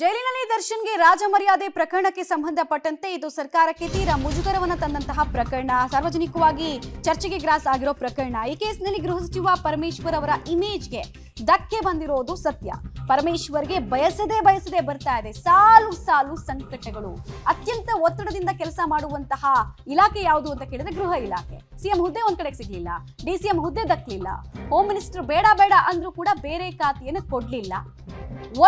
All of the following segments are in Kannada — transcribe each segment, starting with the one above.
ಜೈಲಿನಲ್ಲಿ ದರ್ಶನ್ಗೆ ರಾಜಮರ್ಯಾದೆ ಪ್ರಕರಣಕ್ಕೆ ಸಂಬಂಧಪಟ್ಟಂತೆ ಇದು ಸರ್ಕಾರಕ್ಕೆ ತೀರಾ ಮುಜುಗರವನ್ನು ತಂದಂತಹ ಪ್ರಕರಣ ಸಾರ್ವಜನಿಕವಾಗಿ ಚರ್ಚೆಗೆ ಗ್ರಾಸ್ ಆಗಿರೋ ಪ್ರಕರಣ ಈ ಕೇಸ್ನಲ್ಲಿ ಗೃಹ ಸಚಿವ ಪರಮೇಶ್ವರ್ ಅವರ ಇಮೇಜ್ಗೆ ಧಕ್ಕೆ ಬಂದಿರೋದು ಸತ್ಯ ಪರಮೇಶ್ವರ್ಗೆ ಬಯಸದೆ ಬಯಸದೆ ಬರ್ತಾ ಇದೆ ಸಾಲು ಸಾಲು ಸಂಕಟಗಳು ಅತ್ಯಂತ ಒತ್ತಡದಿಂದ ಕೆಲಸ ಮಾಡುವಂತಹ ಇಲಾಖೆ ಯಾವುದು ಅಂತ ಕೇಳಿದ್ರೆ ಗೃಹ ಇಲಾಖೆ ಸಿಎಂ ಹುದ್ದೆ ಒಂದ್ ಕಡೆಗೆ ಸಿಗ್ಲಿಲ್ಲ ಡಿ ಹುದ್ದೆ ದಕ್ಕಲಿಲ್ಲ ಹೋಮ್ ಮಿನಿಸ್ಟರ್ ಬೇಡ ಬೇಡ ಅಂದ್ರೂ ಕೂಡ ಬೇರೆ ಖಾತೆಯನ್ನು ಕೊಡ್ಲಿಲ್ಲ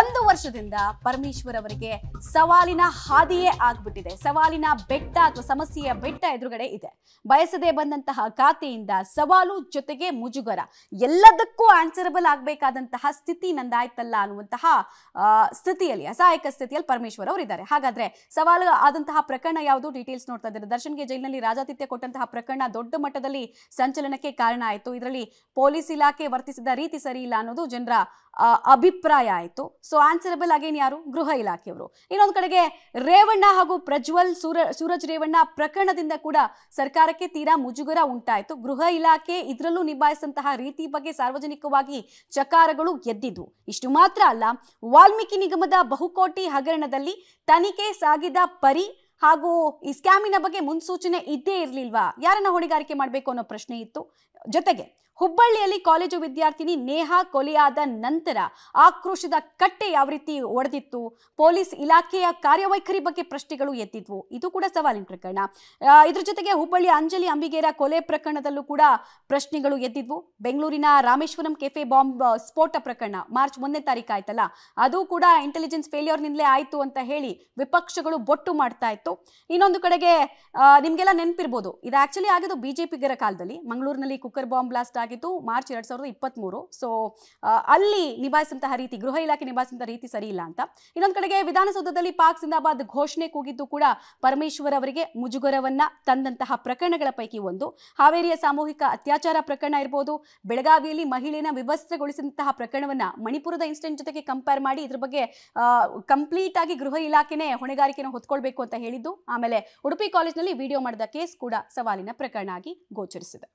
ಒಂದು ವರ್ಷದಿಂದ ಪರಮೇಶ್ವರ್ ಅವರಿಗೆ ಸವಾಲಿನ ಹಾದಿಯೇ ಆಗ್ಬಿಟ್ಟಿದೆ ಸವಾಲಿನ ಬೆಟ್ಟ ಅಥವಾ ಸಮಸ್ಯೆಯ ಬೆಟ್ಟ ಎದುರುಗಡೆ ಇದೆ ಬಯಸದೆ ಬಂದಂತಹ ಖಾತೆಯಿಂದ ಸವಾಲು ಜೊತೆಗೆ ಮುಜುಗರ ಎಲ್ಲದಕ್ಕೂ ಆನ್ಸರಬಲ್ ಆಗಬೇಕಾದಂತಹ ಸ್ಥಿತಿ ನಂದಾಯ್ತಲ್ಲ ಅನ್ನುವಂತಹ ಸ್ಥಿತಿಯಲ್ಲಿ ಅಸಹಾಯಕ ಸ್ಥಿತಿಯಲ್ಲಿ ಪರಮೇಶ್ವರ್ ಇದ್ದಾರೆ ಹಾಗಾದ್ರೆ ಸವಾಲು ಆದಂತಹ ಪ್ರಕರಣ ಯಾವುದು ಡೀಟೇಲ್ಸ್ ನೋಡ್ತಾ ಇದ್ದಾರೆ ದರ್ಶನ್ಗೆ ಜೈಲಿನಲ್ಲಿ ರಾಜಾತಿಥ್ಯ ಕೊಟ್ಟಂತಹ ಪ್ರಕರಣ ದೊಡ್ಡ ಮಟ್ಟದಲ್ಲಿ ಸಂಚಲನಕ್ಕೆ ಕಾರಣ ಆಯಿತು ಇದರಲ್ಲಿ ಪೊಲೀಸ್ ಇಲಾಖೆ ವರ್ತಿಸಿದ ರೀತಿ ಸರಿ ಇಲ್ಲ ಅನ್ನೋದು ಜನರ ಅಭಿಪ್ರಾಯ ಆಯಿತು ಸೊ ಆನ್ಸರಬಲ್ ಅಗೇನ್ ಯಾರು ಗೃಹ ಇಲಾಖೆಯವರು ಇನ್ನೊಂದು ಕಡೆಗೆ ರೇವಣ್ಣ ಹಾಗೂ ಪ್ರಜ್ವಲ್ ಸೂರ ಸೂರಜ್ ರೇವಣ್ಣ ಪ್ರಕರಣದಿಂದ ಕೂಡ ಸರ್ಕಾರಕ್ಕೆ ತೀರಾ ಮುಜುಗರ ಉಂಟಾಯಿತು ಗೃಹ ಇಲಾಖೆ ಇದರಲ್ಲೂ ನಿಭಾಯಿಸಿದಂತಹ ರೀತಿ ಬಗ್ಗೆ ಸಾರ್ವಜನಿಕವಾಗಿ ಚಕಾರಗಳು ಎದ್ದಿದ್ವು ಇಷ್ಟು ಮಾತ್ರ ಅಲ್ಲ ವಾಲ್ಮೀಕಿ ನಿಗಮದ ಬಹುಕೋಟಿ ಹಗರಣದಲ್ಲಿ ತನಿಖೆ ಸಾಗಿದ ಪರಿ ಹಾಗೂ ಈ ಸ್ಕ್ಯಾಮಿನ ಬಗ್ಗೆ ಮುನ್ಸೂಚನೆ ಇದ್ದೇ ಇರಲಿಲ್ವಾ ಯಾರನ್ನ ಹೊಣೆಗಾರಿಕೆ ಮಾಡಬೇಕು ಅನ್ನೋ ಪ್ರಶ್ನೆ ಇತ್ತು ಜೊತೆಗೆ ಹುಬ್ಬಳ್ಳಿಯಲ್ಲಿ ಕಾಲೇಜು ವಿದ್ಯಾರ್ಥಿನಿ ನೇಹಾ ಕೊಲೆಯಾದ ನಂತರ ಆಕ್ರೋಶದ ಕಟ್ಟೆ ಯಾವ ರೀತಿ ಒಡೆದಿತ್ತು ಪೊಲೀಸ್ ಇಲಾಖೆಯ ಕಾರ್ಯವೈಖರಿ ಬಗ್ಗೆ ಪ್ರಶ್ನೆಗಳು ಎತ್ತಿದ್ವು ಇದು ಕೂಡ ಸವಾಲಿನ ಪ್ರಕರಣ ಇದ್ರ ಜೊತೆಗೆ ಹುಬ್ಬಳ್ಳಿ ಅಂಜಲಿ ಅಂಬಿಗೇರ ಕೊಲೆ ಪ್ರಕರಣದಲ್ಲೂ ಕೂಡ ಪ್ರಶ್ನೆಗಳು ಎದ್ದಿದ್ವು ಬೆಂಗಳೂರಿನ ರಾಮೇಶ್ವರಂ ಕೆಫೆ ಬಾಂಬ್ ಸ್ಫೋಟ ಪ್ರಕರಣ ಮಾರ್ಚ್ ಒಂದನೇ ತಾರೀಕು ಆಯ್ತಲ್ಲ ಅದು ಕೂಡ ಇಂಟೆಲಿಜೆನ್ಸ್ ಫೇಲಿಯರ್ನಿಂದಲೇ ಆಯಿತು ಅಂತ ಹೇಳಿ ವಿಪಕ್ಷಗಳು ಬೊಟ್ಟು ಮಾಡ್ತಾ ಇತ್ತು ಇನ್ನೊಂದು ಕಡೆಗೆ ನಿಮಗೆಲ್ಲ ನೆನಪಿರ್ಬೋದು ಇದು ಆಕ್ಚುಲಿ ಆಗಿದ್ದು ಬಿಜೆಪಿಗರ ಕಾಲದಲ್ಲಿ ಮಂಗಳೂರಿನಲ್ಲಿ ಕುಕ್ಕರ್ ಬಾಂಬ್ ಬ್ಲಾಸ್ಟ್ ಆಗಿದ್ದು ಮಾರ್ಚ್ ಎರಡ್ ಸಾವಿರದ ಮೂರು ಸೊ ಅಲ್ಲಿ ನಿಭಾಯಿಸಿದಂತಹ ರೀತಿ ಗೃಹ ಇಲಾಖೆ ನಿಭಾಯಿಸಿದಂತಹ ರೀತಿ ಸರಿ ಇಲ್ಲ ಅಂತ ಇನ್ನೊಂದು ಕಡೆಗೆ ವಿಧಾನಸೌಧದಲ್ಲಿ ಪಾಕ್ ಸಿಂದಾಬಾದ್ ಘೋಷಣೆ ಕೂಗಿದ್ದು ಕೂಡ ಪರಮೇಶ್ವರ್ ಅವರಿಗೆ ಮುಜುಗರವನ್ನ ತಂದಂತಹ ಪ್ರಕರಣಗಳ ಪೈಕಿ ಒಂದು ಹಾವೇರಿಯ ಸಾಮೂಹಿಕ ಅತ್ಯಾಚಾರ ಪ್ರಕರಣ ಇರಬಹುದು ಬೆಳಗಾವಿಯಲ್ಲಿ ಮಹಿಳೆಯನ್ನ ವಿವಸ್ತ್ರಗೊಳಿಸಿದಂತಹ ಪ್ರಕರಣವನ್ನ ಮಣಿಪುರದ ಇನ್ಸಿಡೆಂಟ್ ಜೊತೆಗೆ ಕಂಪೇರ್ ಮಾಡಿ ಇದ್ರ ಬಗ್ಗೆ ಕಂಪ್ಲೀಟ್ ಆಗಿ ಗೃಹ ಇಲಾಖೆನೇ ಹೊಣೆಗಾರಿಕೆಯನ್ನು ಹೊತ್ಕೊಳ್ಬೇಕು ಅಂತ ಹೇಳಿದ್ದು ಆಮೇಲೆ ಉಡುಪಿ ನಲ್ಲಿ ವಿಡಿಯೋ ಮಾಡಿದ ಕೇಸ್ ಕೂಡ ಸವಾಲಿನ ಪ್ರಕರಣ ಆಗಿ ಗೋಚರಿಸಿದೆ